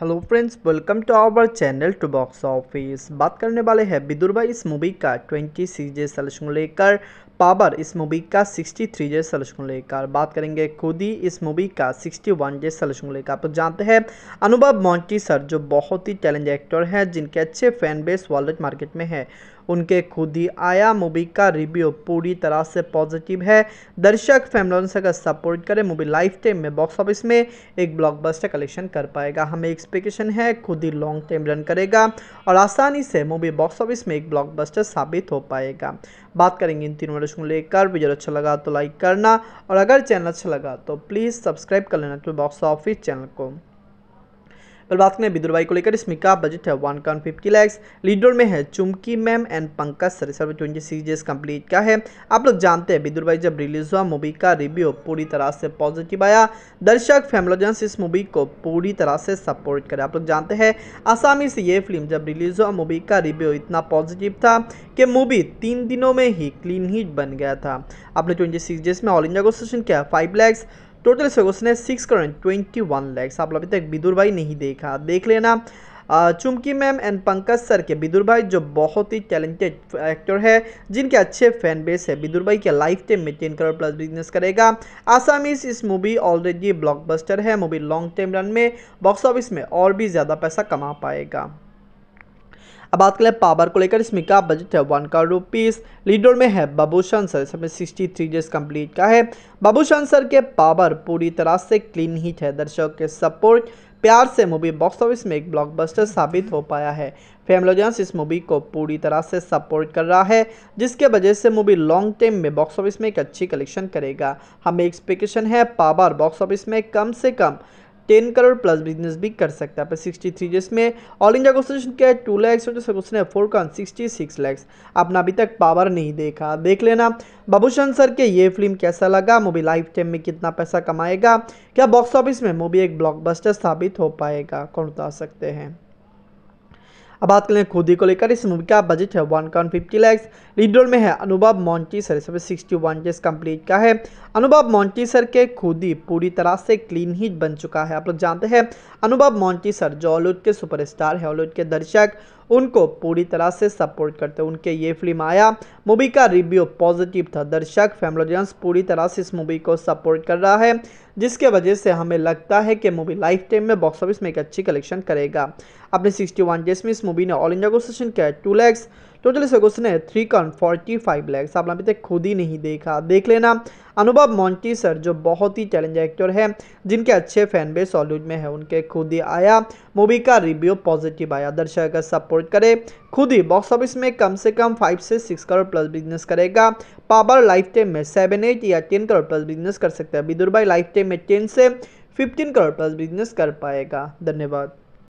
hello friends welcome to our channel to box office बात करने वाले हैं विदुर भाई इस मूवी का 20 सीजे को लेकर पावर इस मूवी का 63 जे सलूशन लेकर बात करेंगे खुद ही इस मूवी का 61 जे सलूशन लेकर आप जानते हैं अनुभव मोन्टी सर जो बहुत ही टैलेंट एक्टर हैं जिनके अच्छे फैन बेस वर्ल्ड मार्केट में है उनके खुद ही आया मूवी का रिव्यू पूरी तरह से पॉजिटिव है दर्शक फैमिलोंस अगर सपोर्ट करें मूवी लाइफ टाइम में बॉक्स ऑफिस में एक ब्लॉकबस्टर कलेक्शन कर पाएगा हमें एक्सपेक्टेशन है खुद ही लॉन्ग टाइम रन करेगा और आसानी से मूवी बॉक्स ऑफिस में एक ब्लॉकबस्टर साबित हो पाएगा बात करेंगे इन तीनों सुन ले लेकर वीडियो अच्छा लगा तो लाइक करना और अगर चैनल अच्छा लगा तो प्लीज़ सब्सक्राइब कर लेना टूल बॉक्स ऑफिस चैनल को पर बात करें विदुरबाई को लेकर इसमें का बजट है one crore fifty lakhs leader में है चुमकी मैम एंड पंकज सरेसर ट्वेंटी सीरीज कंप्लीट का है आप लोग जानते हैं विदुरबाई जब रिलीज हुआ मूवी का रिव्यू पूरी तरह से पॉजिटिव आया दर्शक फैमिलोजेंस इस मूवी को पूरी तरह से सपोर्ट करे आप लोग जानते हैं आसामी से ये फिल्म जब रिलीज हुआ मूवी का रिव्यू इतना पॉजिटिव था कि मूवी तीन दिनों में ही क्लीन हिट बन गया था आपने ट्वेंटी सीरीज में ऑल इंडिया को सेशन किया फाइव लैक्स टोटल से उसने six crore twenty one lakhs आप लोग अभी तक बिदुर भाई नहीं देखा देख लेना Chumki ma'am and Pankaj sir के बिदुर भाई जो बहुत ही टैलेंटेड एक्टर है जिनके अच्छे फैन बेस है बिदुर भाई के लाइफ टाइम में टेन करोड़ प्लस बिजनेस करेगा आसामीज इस मूवी ऑलरेडी ब्लॉकबस्टर है मूवी लॉन्ग टर्म रन में बॉक्स ऑफिस में और भी ज़्यादा पैसा कमा पाएगा अब बात करें पावर को लेकर इसमें का बजट है वन करोड़ रुपीज़ लीडर में है बाबू शंसर इसमें सिक्सटी थ्री डेज कंप्लीट का है बाबू शंसर के पावर पूरी तरह से क्लीन हिट है दर्शकों के सपोर्ट प्यार से मूवी बॉक्स ऑफिस में एक ब्लॉकबस्टर साबित हो पाया है फैमिलोजेंस इस मूवी को पूरी तरह से सपोर्ट कर रहा है जिसके वजह से मूवी लॉन्ग टर्म में बॉक्स ऑफिस में एक अच्छी कलेक्शन करेगा हमें एक्सपेक्टेशन है पावर बॉक्स ऑफिस में कम से कम टेन करोड़ प्लस बिजनेस भी कर सकता है पर सिक्सटी थ्री जिसमें ऑल इंडिया क्वेश्चन क्या है टू लैक्स और जैसे क्वेश्चन है four crore sixty six lakhs आपने अभी तक पावर नहीं देखा देख लेना बाबूशन सर के ये फिल्म कैसा लगा मूवी लाइफ टाइम में कितना पैसा कमाएगा क्या बॉक्स ऑफिस में मूवी एक ब्लॉकबस्टर साबित हो पाएगा कौन बता सकते हैं अब बात करें खुदी को लेकर इस मूवी का बजट है one crore fifty lakhs lead role में है अनुभव मॉन्टी सर इसमें सिक्सटी वन डेज कम्प्लीट का है अनुभव मॉन्टी सर के खुदी पूरी तरह से क्लीन हिट बन चुका है आप लोग जानते हैं अनुभव मॉन्टी सर जो हॉलीवुड के सुपरस्टार है हॉलीवुड के दर्शक उनको पूरी तरह से सपोर्ट करते उनके ये फिल्म आया मूवी का रिव्यू पॉजिटिव था दर्शक फैमिलोजेंस पूरी तरह से इस मूवी को सपोर्ट कर रहा है जिसके वजह से हमें लगता है कि मूवी लाइफ टाइम में बॉक्स ऑफिस में एक अच्छी कलेक्शन करेगा अपने सिक्सटी वन डेज में इस मूवी ने ऑल इंडिया को सेशन किया टू लैक्स टोटल इसका क्वेश्चन है three crore forty five lakhs आपने अभी तक खुद ही नहीं देखा देख लेना अनुभव मोन्टी सर जो बहुत ही चैलेंज एक्टर है जिनके अच्छे फैन बेस हॉलीवुड में है उनके खुद ही आया मूवी का रिव्यू पॉजिटिव आया दर्शक का सपोर्ट करे खुद ही बॉक्स ऑफिस में कम से कम फाइव से सिक्स करोड़ प्लस बिजनेस करेगा पावर लाइफ टाइम में सेवन एट या टेन करोड़ प्लस बिजनेस कर सकते हैं विदुर भाई लाइफ टाइम में टेन से फिफ्टीन करोड़ प्लस बिजनेस कर पाएगा धन्यवाद